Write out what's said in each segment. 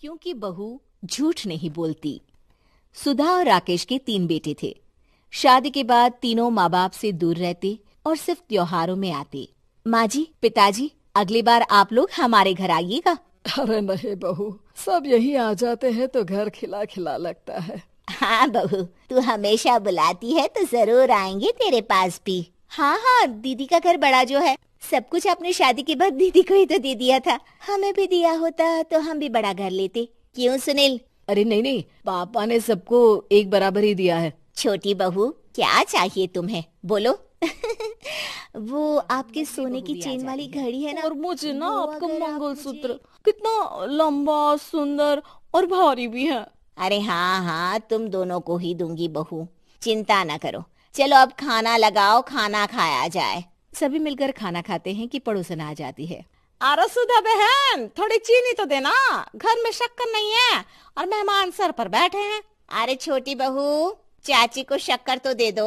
क्योंकि बहू झूठ नहीं बोलती सुधा और राकेश के तीन बेटे थे शादी के बाद तीनों माँ बाप से दूर रहते और सिर्फ त्योहारों में आते माँ जी पिताजी अगली बार आप लोग हमारे घर आइएगा अरे नहीं बहू सब यही आ जाते हैं तो घर खिला खिला लगता है हाँ बहू तू हमेशा बुलाती है तो जरूर आएंगे तेरे पास भी हाँ हाँ दीदी का घर बड़ा जो है सब कुछ अपने शादी के बाद दीदी को ही तो दे दिया था हमें भी दिया होता तो हम भी बड़ा घर लेते क्यों सुनील अरे नहीं नहीं पापा ने सबको एक बराबर ही दिया है छोटी बहू क्या चाहिए तुम्हें बोलो वो आपके सोने की चेन वाली घड़ी है ना और मुझे ना आपका सूत्र कितना लंबा सुंदर और भारी भी है अरे हाँ हाँ तुम दोनों को ही दूंगी बहू चिंता ना करो चलो अब खाना लगाओ खाना खाया जाए सभी मिलकर खाना खाते हैं कि पड़ोसन आ जाती है अरे सुधा बहन थोड़ी चीनी तो देना घर में शक्कर नहीं है और मेहमान सर पर बैठे हैं अरे छोटी बहू चाची को शक्कर तो दे दो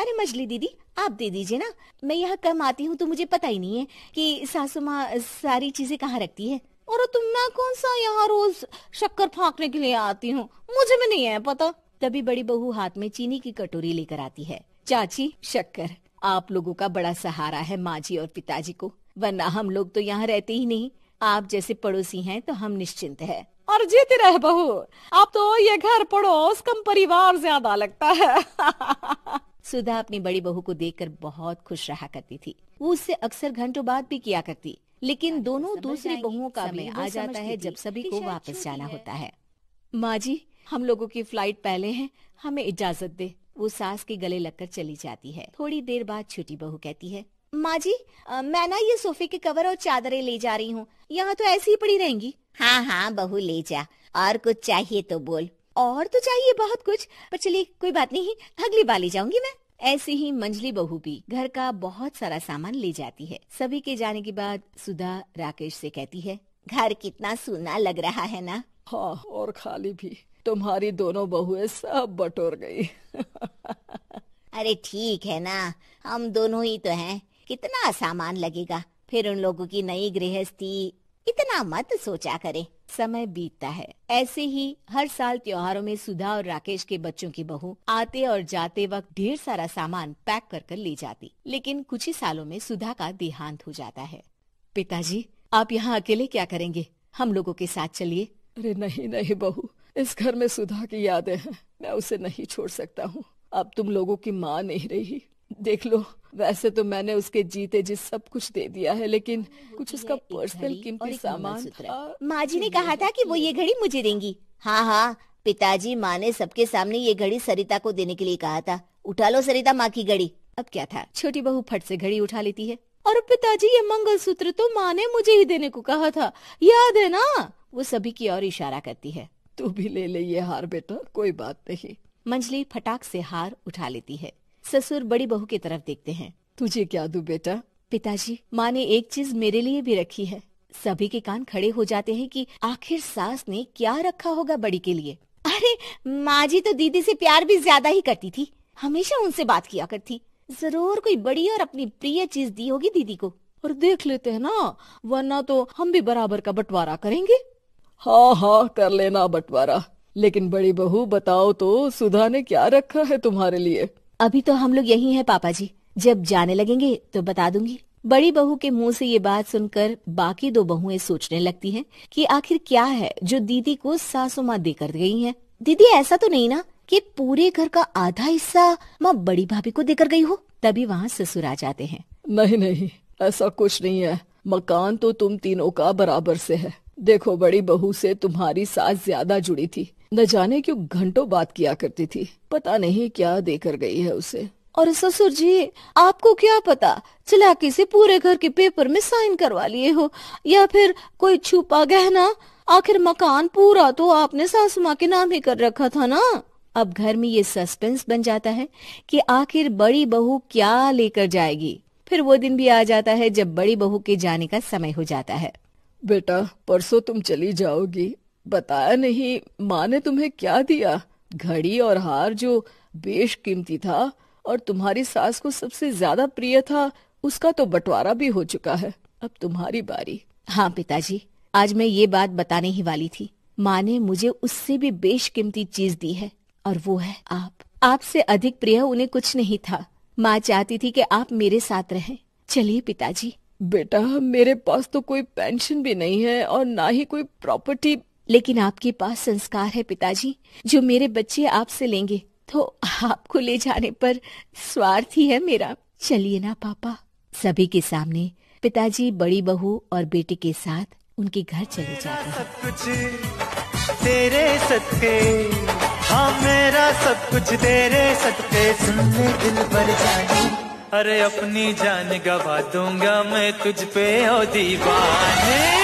अरे मछली दीदी आप दे दीजिए ना मैं यहाँ कम आती हूँ तो मुझे पता ही नहीं है कि सासू माँ सारी चीजें कहाँ रखती है और तुम मैं कौन सा यहाँ रोज शक्कर फाकने के लिए आती हूँ मुझे भी नहीं है पता तभी बड़ी बहू हाथ में चीनी की कटोरी लेकर आती है चाची शक्कर आप लोगों का बड़ा सहारा है माँ जी और पिताजी को वरना हम लोग तो यहाँ रहते ही नहीं आप जैसे पड़ोसी हैं तो हम निश्चिंत है और जीते रह बहु आप तो ये घर पड़ोस कम परिवार ज्यादा लगता है सुधा अपनी बड़ी बहू को देखकर बहुत खुश रहा करती थी वो उससे अक्सर घंटों बाद भी किया करती लेकिन हाँ, दोनों दूसरी बहुओं का भी आ जाता है जब सभी को वापस जाना होता है माँ जी हम लोगों की फ्लाइट पहले है हमें इजाजत दे वो सास के गले लगकर चली जाती है थोड़ी देर बाद छोटी बहू कहती है माँ जी मैं ना ये सोफे के कवर और चादरें ले जा रही हूँ यहाँ तो ऐसी ही पड़ी रहेंगी हाँ हाँ बहू ले जा और कुछ चाहिए तो बोल और तो चाहिए बहुत कुछ पर चलिए कोई बात नहीं अगली बार ले जाऊंगी मैं ऐसे ही मंजली बहू भी घर का बहुत सारा सामान ले जाती है सभी के जाने के बाद सुधा राकेश से कहती है घर कितना सुना लग रहा है ना हाँ और खाली भी तुम्हारी दोनों बहुएं सब बटोर गई अरे ठीक है ना हम दोनों ही तो हैं कितना सामान लगेगा फिर उन लोगों की नई गृहस्थी इतना मत सोचा करे समय बीतता है ऐसे ही हर साल त्योहारों में सुधा और राकेश के बच्चों की बहू आते और जाते वक्त ढेर सारा सामान पैक कर कर ले जाती लेकिन कुछ ही सालों में सुधा का देहांत हो जाता है पिताजी आप यहाँ अकेले क्या करेंगे हम लोगों के साथ चलिए अरे नहीं नहीं बहू इस घर में सुधा की यादें हैं मैं उसे नहीं छोड़ सकता हूँ अब तुम लोगों की माँ नहीं रही देख लो वैसे तो मैंने उसके जीते जी सब कुछ दे दिया है लेकिन कुछ उसका पर्सनल कीमती सामान माँ जी ने कहा था कि वो ये घड़ी मुझे देंगी हाँ हाँ पिताजी माँ ने सबके सामने ये घड़ी सरिता को देने के लिए कहा था उठा लो सरिता माँ की घड़ी अब क्या था छोटी बहू फट से घड़ी उठा लेती है और पिताजी ये मंगल सूत्र तो माँ ने मुझे ही देने को कहा था याद है ना वो सभी की ओर इशारा करती है तू भी ले ले ये हार बेटा कोई बात नहीं मंजली फटाक से हार उठा लेती है ससुर बड़ी बहू की तरफ देखते हैं तुझे क्या दू बेटा पिताजी माँ ने एक चीज मेरे लिए भी रखी है सभी के कान खड़े हो जाते हैं कि आखिर सास ने क्या रखा होगा बड़ी के लिए अरे माँ जी तो दीदी से प्यार भी ज्यादा ही करती थी हमेशा उनसे बात किया करती जरूर कोई बड़ी और अपनी प्रिय चीज दी होगी दीदी को और देख लेते हैं ना वरना तो हम भी बराबर का बंटवारा करेंगे हाँ हाँ कर लेना बंटवारा लेकिन बड़ी बहू बताओ तो सुधा ने क्या रखा है तुम्हारे लिए अभी तो हम लोग यही हैं पापा जी जब जाने लगेंगे तो बता दूंगी बड़ी बहू के मुंह से ये बात सुनकर बाकी दो बहुएं सोचने लगती हैं कि आखिर क्या है जो दीदी को सासू माँ देकर गई हैं। दीदी ऐसा तो नहीं ना कि पूरे घर का आधा हिस्सा माँ बड़ी भाभी को देकर गई हो तभी वहाँ ससुर आ जाते हैं नहीं नहीं ऐसा कुछ नहीं है मकान तो तुम तीनों का बराबर से है देखो बड़ी बहू से तुम्हारी सास ज्यादा जुड़ी थी न जाने क्यों घंटों बात किया करती थी पता नहीं क्या देकर गई है उसे और ससुर जी आपको क्या पता चलाकी से पूरे घर के पेपर में साइन करवा लिए हो या फिर कोई छुपा गहना आखिर मकान पूरा तो आपने सासू माँ के नाम ही कर रखा था ना अब घर में ये सस्पेंस बन जाता है कि आखिर बड़ी बहू क्या लेकर जाएगी फिर वो दिन भी आ जाता है जब बड़ी बहू के जाने का समय हो जाता है बेटा परसों तुम चली जाओगी बताया नहीं माँ ने तुम्हें क्या दिया घड़ी और हार जो कीमती था और तुम्हारी सास को सबसे ज्यादा प्रिय था उसका तो बंटवारा भी हो चुका है अब तुम्हारी बारी हाँ पिताजी आज मैं ये बात बताने ही वाली थी माँ ने मुझे उससे भी बेशकीमती चीज दी है और वो है आप आपसे अधिक प्रिय उन्हें कुछ नहीं था माँ चाहती थी कि आप मेरे साथ रहें चलिए पिताजी बेटा मेरे पास तो कोई पेंशन भी नहीं है और ना ही कोई प्रॉपर्टी लेकिन आपके पास संस्कार है पिताजी जो मेरे बच्चे आपसे लेंगे तो आपको ले जाने पर स्वार्थ ही है मेरा चलिए ना पापा सभी के सामने पिताजी बड़ी बहू और बेटे के साथ उनके घर चले जाते हैं सब कुछ तेरे सदके हाँ मेरा सब कुछ तेरे सदके सुनने दिल भर जाने अरे अपनी जान गवा दूंगा मैं तुझ पे ओ दीवाने